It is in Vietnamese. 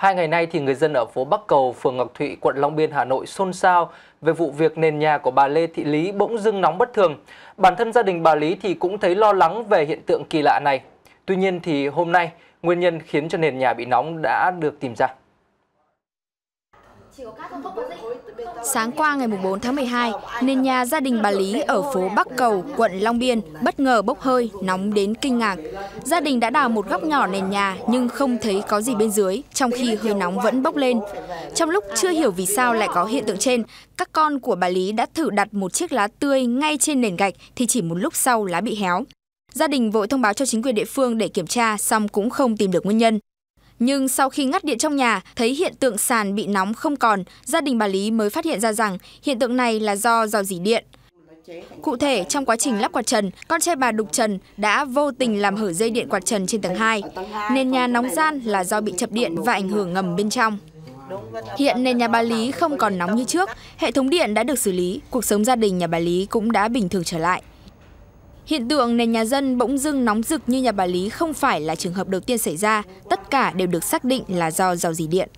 Hai ngày nay thì người dân ở phố Bắc Cầu, phường Ngọc Thụy, quận Long Biên, Hà Nội xôn xao về vụ việc nền nhà của bà Lê Thị Lý bỗng dưng nóng bất thường. Bản thân gia đình bà Lý thì cũng thấy lo lắng về hiện tượng kỳ lạ này. Tuy nhiên thì hôm nay, nguyên nhân khiến cho nền nhà bị nóng đã được tìm ra. Sáng qua ngày 4 tháng 12, nền nhà gia đình bà Lý ở phố Bắc Cầu, quận Long Biên bất ngờ bốc hơi, nóng đến kinh ngạc. Gia đình đã đào một góc nhỏ nền nhà nhưng không thấy có gì bên dưới, trong khi hơi nóng vẫn bốc lên. Trong lúc chưa hiểu vì sao lại có hiện tượng trên, các con của bà Lý đã thử đặt một chiếc lá tươi ngay trên nền gạch thì chỉ một lúc sau lá bị héo. Gia đình vội thông báo cho chính quyền địa phương để kiểm tra, xong cũng không tìm được nguyên nhân. Nhưng sau khi ngắt điện trong nhà, thấy hiện tượng sàn bị nóng không còn, gia đình bà Lý mới phát hiện ra rằng hiện tượng này là do dò dỉ điện. Cụ thể, trong quá trình lắp quạt trần, con trai bà đục trần đã vô tình làm hở dây điện quạt trần trên tầng 2. nên nhà nóng gian là do bị chập điện và ảnh hưởng ngầm bên trong. Hiện nền nhà bà Lý không còn nóng như trước, hệ thống điện đã được xử lý, cuộc sống gia đình nhà bà Lý cũng đã bình thường trở lại. Hiện tượng nền nhà dân bỗng dưng nóng rực như nhà bà Lý không phải là trường hợp đầu tiên xảy ra, tất cả đều được xác định là do rò rỉ điện.